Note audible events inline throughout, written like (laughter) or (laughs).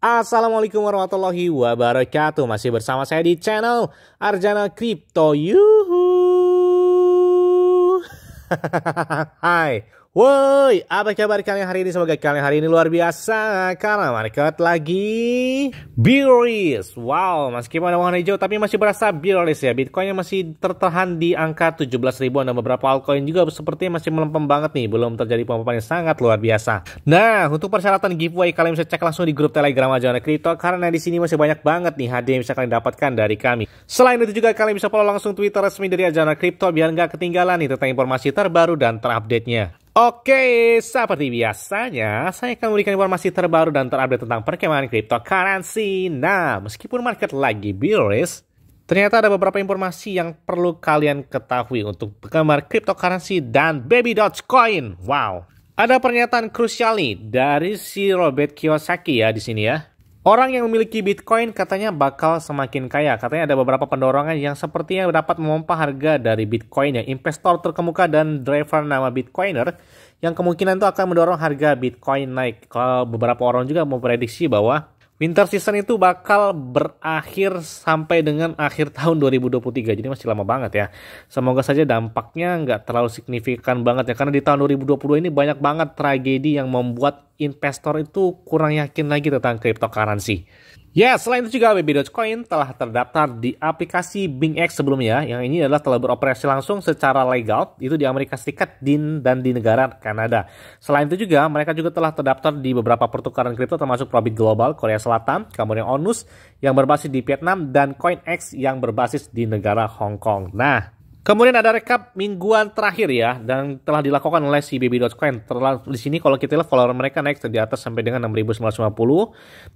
Assalamualaikum warahmatullahi wabarakatuh. Masih bersama saya di channel Arjana Crypto. Yuhu. (laughs) Hai, Woi, apa kabar kalian hari ini? Semoga kalian hari ini luar biasa Karena market lagi Bearish Wow, meskipun ada warna hijau tapi masih berasa bearish ya Bitcoin yang masih tertahan di angka 17 ribuan Dan beberapa altcoin juga sepertinya masih melempem banget nih Belum terjadi pemumpaman yang sangat luar biasa Nah, untuk persyaratan giveaway kalian bisa cek langsung di grup telegram aja Kripto Karena di sini masih banyak banget nih hadiah yang bisa kalian dapatkan dari kami Selain itu juga kalian bisa follow langsung Twitter resmi dari Ajana Kripto Biar nggak ketinggalan nih tentang informasi terbaru dan terupdate-nya Oke, seperti biasanya, saya akan memberikan informasi terbaru dan terupdate tentang perkembangan cryptocurrency. Nah, meskipun market lagi bearish, ternyata ada beberapa informasi yang perlu kalian ketahui untuk penggemar cryptocurrency dan baby Dogecoin. Wow. Ada pernyataan krusial nih dari si Robert Kiyosaki ya di sini ya. Orang yang memiliki Bitcoin katanya bakal semakin kaya. Katanya ada beberapa pendorongan yang sepertinya dapat memompa harga dari Bitcoin ya. Investor terkemuka dan driver nama Bitcoiner yang kemungkinan itu akan mendorong harga Bitcoin naik. Kalau beberapa orang juga memprediksi bahwa winter season itu bakal berakhir sampai dengan akhir (laughs) tahun 2023. Jadi masih lama banget ya. Semoga saja dampaknya nggak terlalu signifikan banget ya. Karena di tahun 2022 ini banyak banget tragedi yang membuat investor itu kurang yakin lagi tentang cryptocurrency. Ya, selain itu juga BB Dogecoin telah terdaftar di aplikasi BingX sebelumnya, yang ini adalah telah beroperasi langsung secara legal, itu di Amerika Serikat din, dan di negara Kanada. Selain itu juga, mereka juga telah terdaftar di beberapa pertukaran kripto termasuk Probit Global, Korea Selatan, kemudian Onus yang berbasis di Vietnam, dan CoinX yang berbasis di negara Hong Kong. Nah, Kemudian ada rekap mingguan terakhir ya dan telah dilakukan oleh si BB.coin. Terlalu di sini kalau kita lihat follower mereka naik di atas sampai dengan 6.950.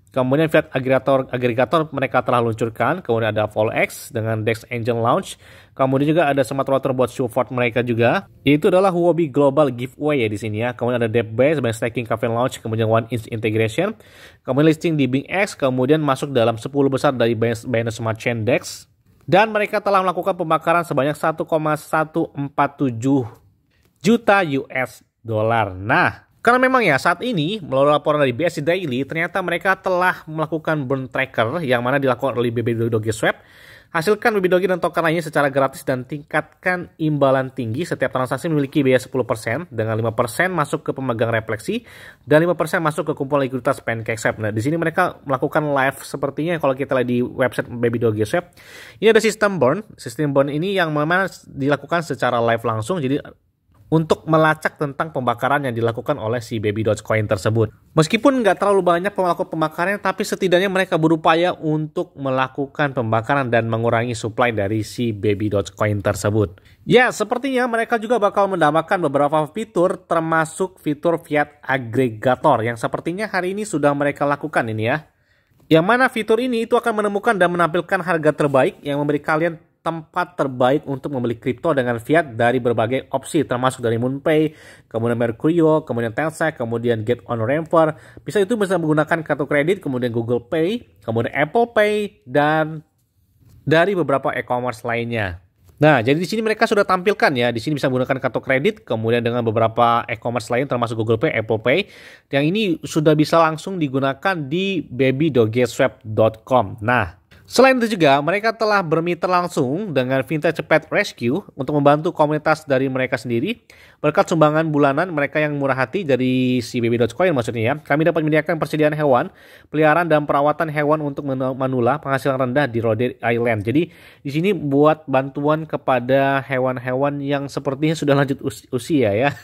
Kemudian fiat agregator agregator mereka telah luncurkan. Kemudian ada Volx dengan Dex Engine Launch. Kemudian juga ada smart router buat support mereka juga. Itu adalah Huobi Global Giveaway ya di sini ya. Kemudian ada Base dengan Staking, Cafe Launch, kemudian One Inch Integration. Kemudian listing di Bing X, kemudian masuk dalam 10 besar dari Binance Smart Chain Dex dan mereka telah melakukan pembakaran sebanyak 1,147 juta US dollar. Nah, karena memang ya saat ini melalui laporan dari BSC Daily ternyata mereka telah melakukan burn tracker yang mana dilakukan oleh BB Doge Swap Hasilkan baby doggy dan token lainnya secara gratis dan tingkatkan imbalan tinggi. Setiap transaksi memiliki biaya 10% dengan 5% masuk ke pemegang refleksi dan 5% masuk ke kumpulan likuiditas Swap. Nah, di sini mereka melakukan live sepertinya kalau kita lihat di website Baby doggy Swap. Ini ada sistem burn. Sistem burn ini yang memang dilakukan secara live langsung. Jadi untuk melacak tentang pembakaran yang dilakukan oleh si Baby Dogecoin tersebut. Meskipun nggak terlalu banyak pelaku pembakaran, tapi setidaknya mereka berupaya untuk melakukan pembakaran dan mengurangi supply dari si Baby Dogecoin tersebut. Ya, sepertinya mereka juga bakal mendamakan beberapa fitur termasuk fitur fiat aggregator yang sepertinya hari ini sudah mereka lakukan ini ya. Yang mana fitur ini itu akan menemukan dan menampilkan harga terbaik yang memberi kalian tempat terbaik untuk membeli kripto dengan fiat dari berbagai opsi termasuk dari MoonPay, kemudian Mercurio, kemudian Tencent, kemudian Get on Ramper. Bisa itu bisa menggunakan kartu kredit, kemudian Google Pay, kemudian Apple Pay dan dari beberapa e-commerce lainnya. Nah, jadi di sini mereka sudah tampilkan ya, di sini bisa menggunakan kartu kredit, kemudian dengan beberapa e-commerce lain termasuk Google Pay, Apple Pay, yang ini sudah bisa langsung digunakan di babydogeswap.com. Nah, Selain itu juga, mereka telah bermitra langsung dengan Vintage Pet Rescue untuk membantu komunitas dari mereka sendiri. Berkat sumbangan bulanan mereka yang murah hati dari si Baby Baby.coin maksudnya ya, kami dapat menyediakan persediaan hewan, peliharaan dan perawatan hewan untuk manula penghasilan rendah di Rhode Island. Jadi di sini buat bantuan kepada hewan-hewan yang sepertinya sudah lanjut us usia ya. (laughs)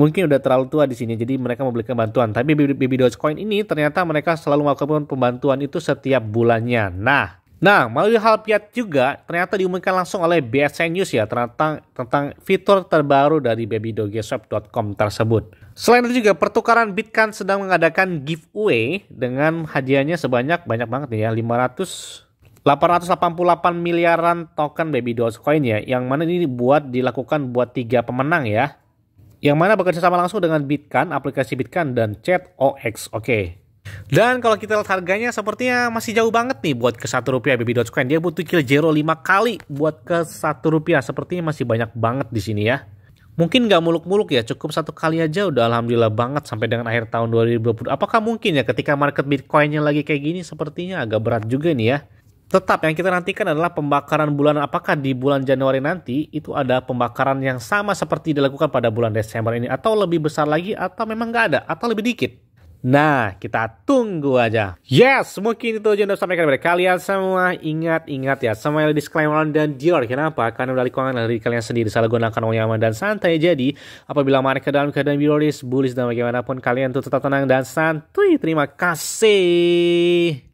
Mungkin udah terlalu tua di sini, jadi mereka memberikan bantuan. Tapi Baby Baby.coin ini ternyata mereka selalu melakukan pembantuan itu setiap bulannya. Nah, nah, Nah, melalui hal piat juga ternyata diumumkan langsung oleh BSN News ya tentang tentang fitur terbaru dari babydogeshop.com tersebut. Selain itu juga pertukaran Bitcoin sedang mengadakan giveaway dengan hadiahnya sebanyak banyak banget nih ya 500 888 miliaran token baby Dogecoin ya yang mana ini buat dilakukan buat tiga pemenang ya. Yang mana bekerja sama langsung dengan Bitcoin, aplikasi Bitcoin dan chat OX. Oke. Okay. Dan kalau kita lihat harganya sepertinya masih jauh banget nih buat ke satu rupiah baby Dogecoin. Dia butuh kill zero 5 kali buat ke satu rupiah. Sepertinya masih banyak banget di sini ya. Mungkin nggak muluk-muluk ya, cukup satu kali aja udah alhamdulillah banget sampai dengan akhir tahun 2020. Apakah mungkin ya ketika market Bitcoinnya lagi kayak gini sepertinya agak berat juga nih ya. Tetap yang kita nantikan adalah pembakaran bulan apakah di bulan Januari nanti itu ada pembakaran yang sama seperti dilakukan pada bulan Desember ini atau lebih besar lagi atau memang nggak ada atau lebih dikit. Nah, kita tunggu aja. Yes, mungkin itu aja yang sampaikan kepada kalian semua. Ingat-ingat ya, semua yang disclaimer dan Dior. Kenapa? Karena dari keuangan dari kalian sendiri. Salah gunakan uang aman dan santai. Jadi, apabila ke dalam keadaan bioris, bullish dan bagaimanapun, kalian tuh tetap tenang dan santuy. Terima kasih.